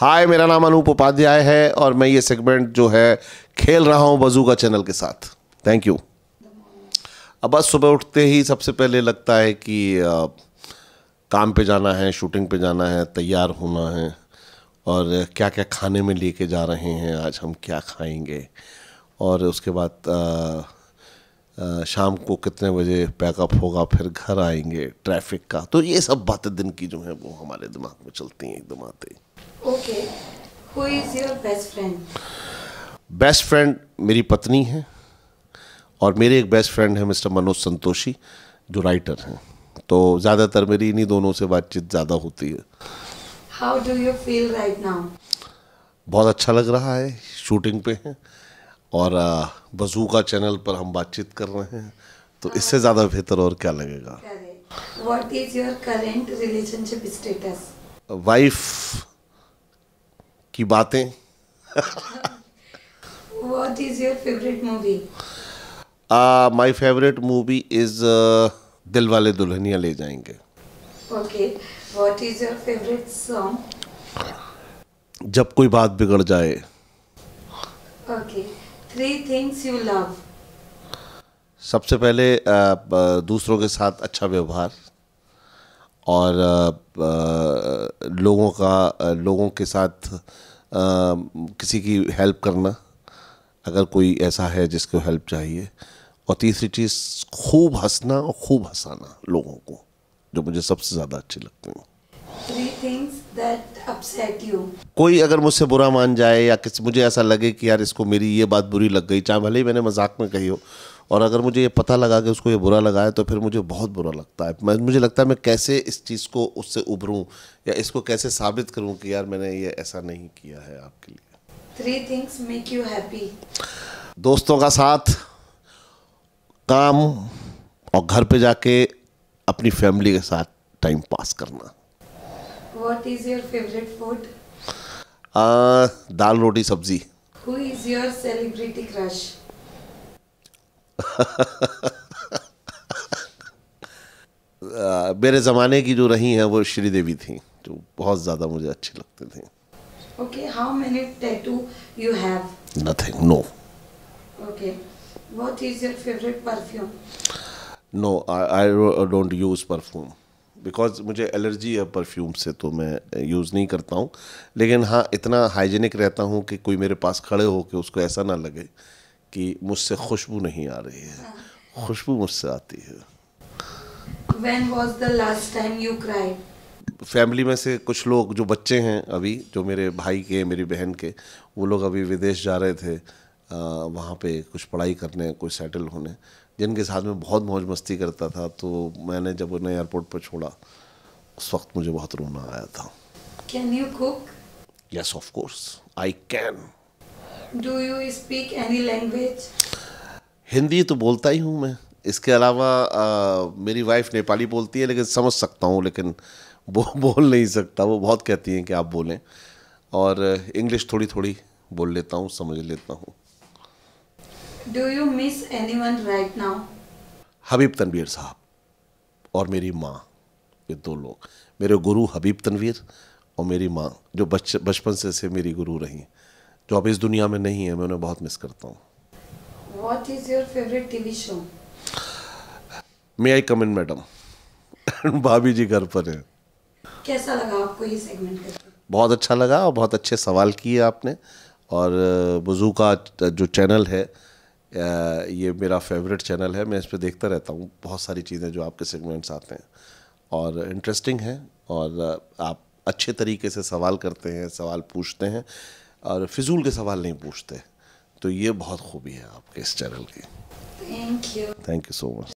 हाय मेरा नाम अनूप उपाध्याय है और मैं ये सेगमेंट जो है खेल रहा हूँ बजूगा चैनल के साथ थैंक यू अब बस सुबह उठते ही सबसे पहले लगता है कि आ, काम पे जाना है शूटिंग पे जाना है तैयार होना है और क्या क्या खाने में लेके जा रहे हैं आज हम क्या खाएंगे और उसके बाद आ, शाम को कितने बजे पैकअप होगा फिर घर आएंगे ट्रैफिक का तो ये सब बातें दिन की जो है वो हमारे दिमाग में चलती हैं एकदम आते okay who is your best friend best friend मेरी पत्नी है और मेरे एक बेस्ट फ्रेंड है मिस्टर मनोज संतोषी जो राइटर हैं तो ज़्यादातर मेरी इन्हीं दोनों से बातचीत ज़्यादा होती है how do you feel right now बहुत अच्छा लग रहा है शूटिंग पे हैं और बजूका चैनल पर हम बातचीत कर रहे हैं तो इससे ज़्यादा बेहतर और क्या लगेगा is your current relationship status wife की बातें is your favourite movie my favourite movie is Dilwale Dulhania Le Jayenge okay what is your favourite song Jab Koi Baat Bigad Jaye okay okay. Three things you love सबसे पहले दूसरों के साथ अच्छा व्यवहार और लोगों का लोगों के साथ किसी की हेल्प करना अगर कोई ऐसा है जिसको हेल्प चाहिए और तीसरी चीज़ खूब हंसना और खूब हंसाना लोगों को जो मुझे सबसे ज़्यादा अच्छी लगती है कोई अगर मुझसे बुरा मान जाए या किस मुझे ऐसा लगे कि यार इसको मेरी ये बात बुरी लग गई चाहे भले ही मैंने मजाक में कही हो और अगर मुझे ये पता लगा कि उसको ये बुरा लगा है तो फिर मुझे बहुत बुरा लगता है मैं मुझे लगता है मैं कैसे इस चीज़ को उससे उभरूँ या इसको कैसे साबित करूँ कि यार मैंने ये ऐसा नहीं किया है आपके लिए three things make you happy दोस्तों का साथ काम और घर पे जाके अपनी फैमिली के साथ टाइम पास करना What is your favorite food? Uh, dal roti sabzi. Who is your celebrity crush? uh, मेरे ज़माने की जो रही हैं वो श्रीदेवी थी जो बहुत ज़्यादा मुझे अच्छी लगती थी Okay, how many tattoo you have? Nothing, no. Okay, what is your favorite perfume? No, I, I don't use perfume. Because मुझे एलर्जी है परफ्यूम से तो मैं यूज़ eh, नहीं करता हूँ लेकिन हाँ इतना हाइजीनिक रहता हूँ कि कोई मेरे पास खड़े हो के उसको ऐसा ना लगे कि मुझसे खुशबू नहीं आ रही है हाँ। खुशबू मुझसे आती है When was the last time you cried? Family में से कुछ लोग जो बच्चे हैं अभी जो मेरे भाई के मेरी बहन के वो लोग अभी विदेश जा रहे थे वहाँ पे कुछ पढ़ाई करने कुछ सेटल होने जिनके साथ में बहुत मौज मस्ती करता था तो मैंने जब उन्हें एयरपोर्ट पर छोड़ा उस वक्त मुझे बहुत रोना आया था can you cook yes of course I can do you speak any language Hindi तो बोलता ही हूँ मैं इसके अलावा आ, मेरी वाइफ नेपाली बोलती है लेकिन समझ सकता हूँ लेकिन वो बोल नहीं सकता वो बहुत कहती हैं कि आप बोलें और इंग्लिश थोड़ी थोड़ी बोल लेता हूँ समझ लेता हूँ do you miss anyone right now Habib Tanvir sahab और मेरी माँ ये दो लोग मेरे गुरु हबीब तनवीर और मेरी माँ जो बचपन से से मेरी गुरु रही जो अब इस दुनिया में नहीं है मैं उन्हें बहुत मिस करता हूँ what is your favourite TV show may I come in madam Bhabhi Ji घर पर हैं कैसा लगा आपको ये सेगमेंट बहुत अच्छा लगा और बहुत अच्छे सवाल किए आपने और वजू का जो चैनल है ये मेरा फेवरेट चैनल है मैं इस पर देखता रहता हूँ बहुत सारी चीज़ें जो आपके सेगमेंट्स आते हैं और इंटरेस्टिंग हैं और आप अच्छे तरीके से सवाल करते हैं सवाल पूछते हैं और फिजूल के सवाल नहीं पूछते तो ये बहुत खूबी है आपके इस चैनल की thank you thank you so much